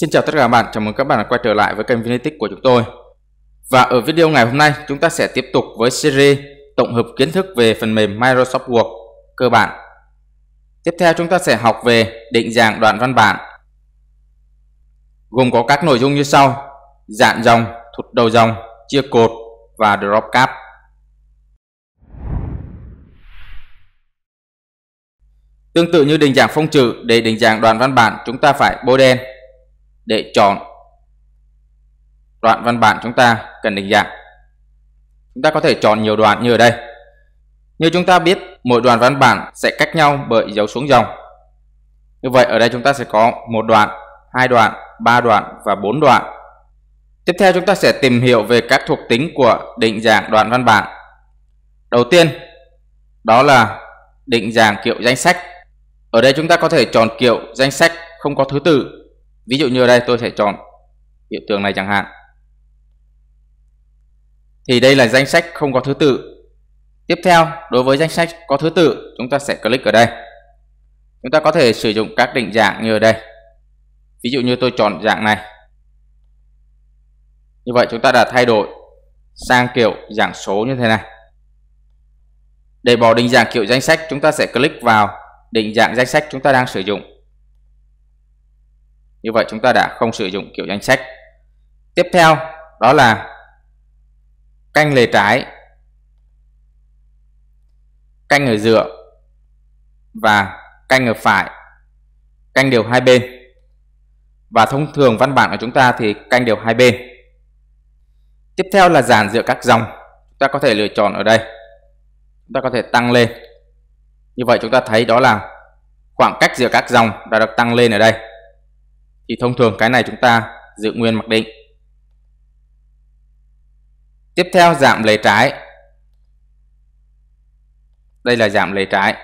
Xin chào tất cả các bạn, chào mừng các bạn đã quay trở lại với kênh Vinetech của chúng tôi. Và ở video ngày hôm nay, chúng ta sẽ tiếp tục với series tổng hợp kiến thức về phần mềm Microsoft Word cơ bản. Tiếp theo chúng ta sẽ học về định dạng đoạn văn bản. Gồm có các nội dung như sau: dạng dòng, thụt đầu dòng, chia cột và drop cap. Tương tự như định dạng phông chữ, để định dạng đoạn văn bản, chúng ta phải bôi đen để chọn đoạn văn bản chúng ta cần định dạng. Chúng ta có thể chọn nhiều đoạn như ở đây. Như chúng ta biết, mỗi đoạn văn bản sẽ cách nhau bởi dấu xuống dòng. Như vậy ở đây chúng ta sẽ có một đoạn, hai đoạn, ba đoạn và bốn đoạn. Tiếp theo chúng ta sẽ tìm hiểu về các thuộc tính của định dạng đoạn văn bản. Đầu tiên, đó là định dạng kiểu danh sách. Ở đây chúng ta có thể chọn kiểu danh sách không có thứ tự ví dụ như ở đây tôi sẽ chọn biểu tượng này chẳng hạn thì đây là danh sách không có thứ tự tiếp theo đối với danh sách có thứ tự chúng ta sẽ click ở đây chúng ta có thể sử dụng các định dạng như ở đây ví dụ như tôi chọn dạng này như vậy chúng ta đã thay đổi sang kiểu dạng số như thế này để bỏ định dạng kiểu danh sách chúng ta sẽ click vào định dạng danh sách chúng ta đang sử dụng như vậy chúng ta đã không sử dụng kiểu danh sách tiếp theo đó là canh lề trái canh ở giữa và canh ở phải canh đều hai bên và thông thường văn bản của chúng ta thì canh đều hai bên tiếp theo là dàn giữa các dòng chúng ta có thể lựa chọn ở đây chúng ta có thể tăng lên như vậy chúng ta thấy đó là khoảng cách giữa các dòng đã được tăng lên ở đây thì thông thường cái này chúng ta giữ nguyên mặc định. Tiếp theo giảm lề trái. Đây là giảm lề trái.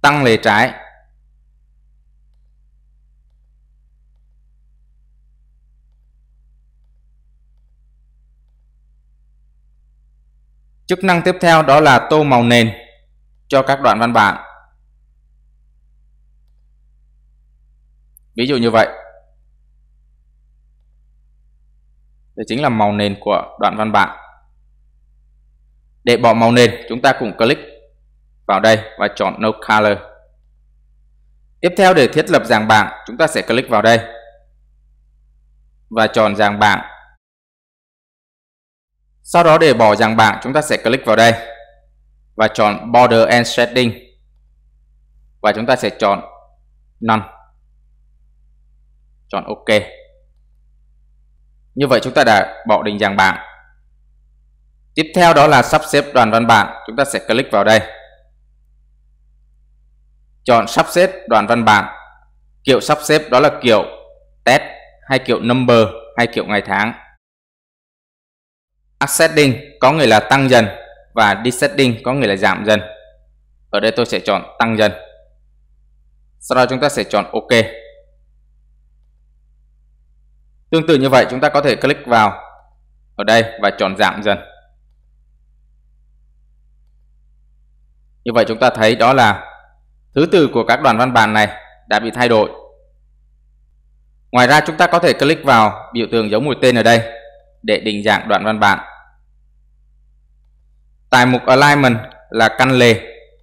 Tăng lề trái. Chức năng tiếp theo đó là tô màu nền cho các đoạn văn bản. ví dụ như vậy đây chính là màu nền của đoạn văn bản để bỏ màu nền chúng ta cũng click vào đây và chọn no color tiếp theo để thiết lập dạng bảng chúng ta sẽ click vào đây và chọn dạng bảng sau đó để bỏ dạng bảng chúng ta sẽ click vào đây và chọn border and shading và chúng ta sẽ chọn none chọn ok như vậy chúng ta đã bỏ định dạng bảng tiếp theo đó là sắp xếp đoàn văn bản chúng ta sẽ click vào đây chọn sắp xếp đoàn văn bản kiểu sắp xếp đó là kiểu test hay kiểu number hay kiểu ngày tháng Ascending có nghĩa là tăng dần và descending có nghĩa là giảm dần. Ở đây tôi sẽ chọn tăng dần. Sau đó chúng ta sẽ chọn OK. Tương tự như vậy chúng ta có thể click vào ở đây và chọn giảm dần. Như vậy chúng ta thấy đó là thứ tự của các đoạn văn bản này đã bị thay đổi. Ngoài ra chúng ta có thể click vào biểu tượng dấu mũi tên ở đây để định dạng đoạn văn bản. Tại mục alignment là căn lề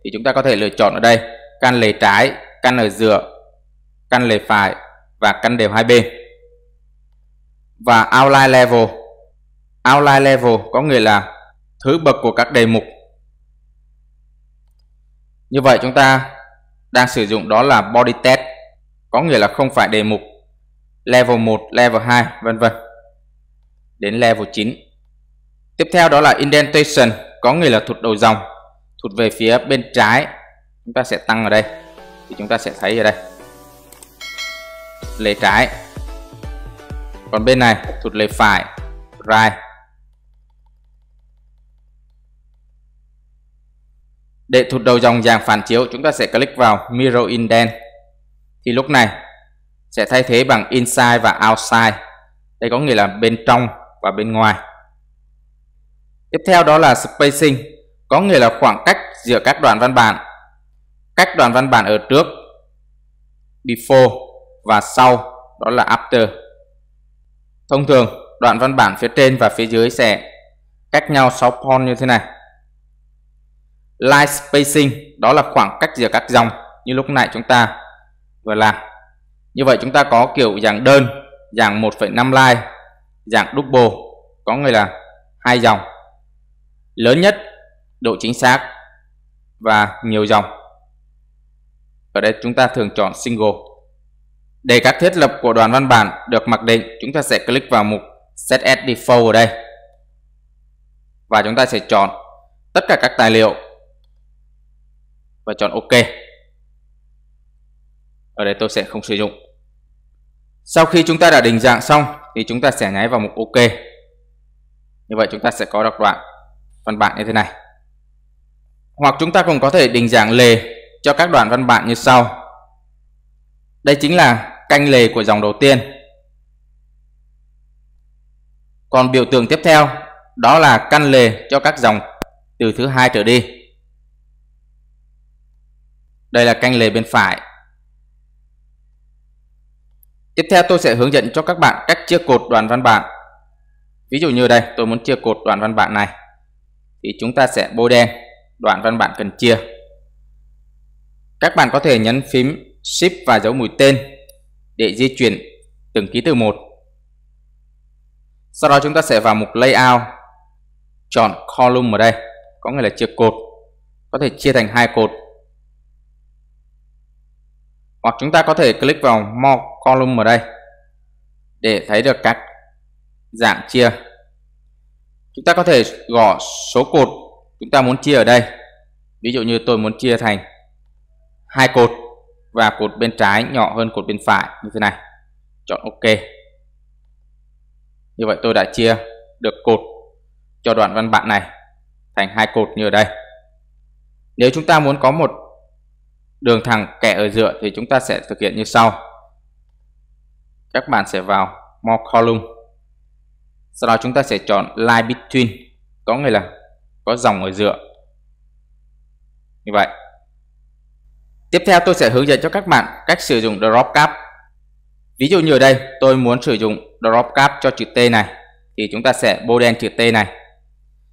thì chúng ta có thể lựa chọn ở đây căn lề trái, căn ở giữa, căn lề phải và căn đều hai bên và outline level. Outline level có nghĩa là thứ bậc của các đề mục. Như vậy chúng ta đang sử dụng đó là body test, có nghĩa là không phải đề mục level 1, level 2, vân vân. Đến level 9. Tiếp theo đó là indentation, có nghĩa là thụt đầu dòng, thụt về phía bên trái. Chúng ta sẽ tăng ở đây. Thì chúng ta sẽ thấy ở đây. Lề trái còn bên này thụt lệch phải right để thụt đầu dòng dạng phản chiếu chúng ta sẽ click vào mirror indent thì lúc này sẽ thay thế bằng inside và outside đây có nghĩa là bên trong và bên ngoài tiếp theo đó là spacing có nghĩa là khoảng cách giữa các đoạn văn bản cách đoạn văn bản ở trước before và sau đó là after Thông thường, đoạn văn bản phía trên và phía dưới sẽ cách nhau 6 point như thế này. Line spacing đó là khoảng cách giữa các dòng như lúc nãy chúng ta vừa làm. Như vậy chúng ta có kiểu dạng đơn, dạng 1,5 line, dạng double, có nghĩa là hai dòng. Lớn nhất, độ chính xác và nhiều dòng. Ở đây chúng ta thường chọn single. Để các thiết lập của đoàn văn bản được mặc định, chúng ta sẽ click vào mục Set as Default ở đây. Và chúng ta sẽ chọn tất cả các tài liệu và chọn OK. Ở đây tôi sẽ không sử dụng. Sau khi chúng ta đã định dạng xong thì chúng ta sẽ nháy vào mục OK. Như vậy chúng ta sẽ có đọc đoạn văn bản như thế này. Hoặc chúng ta cũng có thể định dạng lề cho các đoạn văn bản như sau. Đây chính là canh lề của dòng đầu tiên. Còn biểu tượng tiếp theo đó là canh lề cho các dòng từ thứ hai trở đi. Đây là canh lề bên phải. Tiếp theo tôi sẽ hướng dẫn cho các bạn cách chia cột đoạn văn bản. Ví dụ như đây, tôi muốn chia cột đoạn văn bản này. Thì chúng ta sẽ bôi đen đoạn văn bản cần chia. Các bạn có thể nhấn phím Shift và dấu mũi tên để di chuyển từng ký tự một. Sau đó chúng ta sẽ vào mục Layout, chọn Column ở đây, có nghĩa là chia cột, có thể chia thành hai cột. Hoặc chúng ta có thể click vào More Column ở đây để thấy được các dạng chia. Chúng ta có thể gõ số cột chúng ta muốn chia ở đây. Ví dụ như tôi muốn chia thành hai cột và cột bên trái nhỏ hơn cột bên phải như thế này chọn ok như vậy tôi đã chia được cột cho đoạn văn bản này thành hai cột như ở đây nếu chúng ta muốn có một đường thẳng kẻ ở giữa thì chúng ta sẽ thực hiện như sau các bạn sẽ vào more column sau đó chúng ta sẽ chọn line between có nghĩa là có dòng ở giữa như vậy Tiếp theo tôi sẽ hướng dẫn cho các bạn cách sử dụng drop cap. Ví dụ như ở đây tôi muốn sử dụng drop cap cho chữ T này thì chúng ta sẽ bôi đen chữ T này.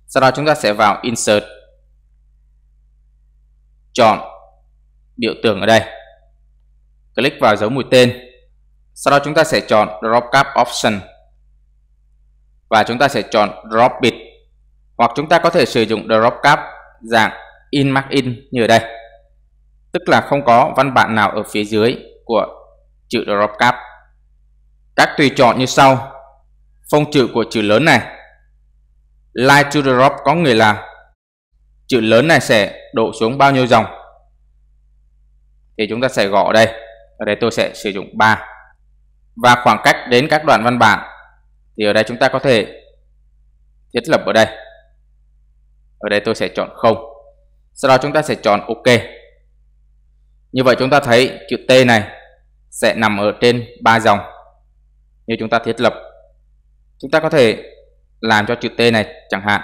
Sau đó chúng ta sẽ vào insert. Chọn biểu tượng ở đây. Click vào dấu mũi tên. Sau đó chúng ta sẽ chọn drop cap option. Và chúng ta sẽ chọn drop bit. Hoặc chúng ta có thể sử dụng drop cap dạng in mark in như ở đây tức là không có văn bản nào ở phía dưới của chữ drop cap Các tùy chọn như sau. Phông chữ của chữ lớn này. Line to drop có nghĩa là chữ lớn này sẽ đổ xuống bao nhiêu dòng. Thì chúng ta sẽ gõ đây. Ở đây tôi sẽ sử dụng 3. Và khoảng cách đến các đoạn văn bản thì ở đây chúng ta có thể thiết lập ở đây. Ở đây tôi sẽ chọn không. Sau đó chúng ta sẽ chọn OK. Như vậy chúng ta thấy chữ T này sẽ nằm ở trên ba dòng như chúng ta thiết lập. Chúng ta có thể làm cho chữ T này chẳng hạn.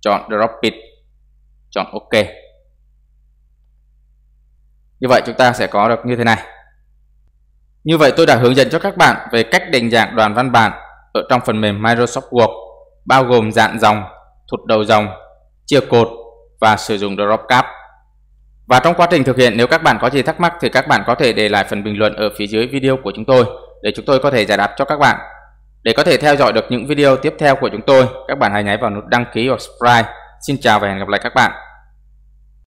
Chọn drop it, chọn OK. Như vậy chúng ta sẽ có được như thế này. Như vậy tôi đã hướng dẫn cho các bạn về cách định dạng đoàn văn bản ở trong phần mềm Microsoft Word bao gồm dạng dòng, thụt đầu dòng chia cột và sử dụng drop cap. Và trong quá trình thực hiện nếu các bạn có gì thắc mắc thì các bạn có thể để lại phần bình luận ở phía dưới video của chúng tôi để chúng tôi có thể giải đáp cho các bạn. Để có thể theo dõi được những video tiếp theo của chúng tôi, các bạn hãy nhấn vào nút đăng ký hoặc subscribe. Xin chào và hẹn gặp lại các bạn.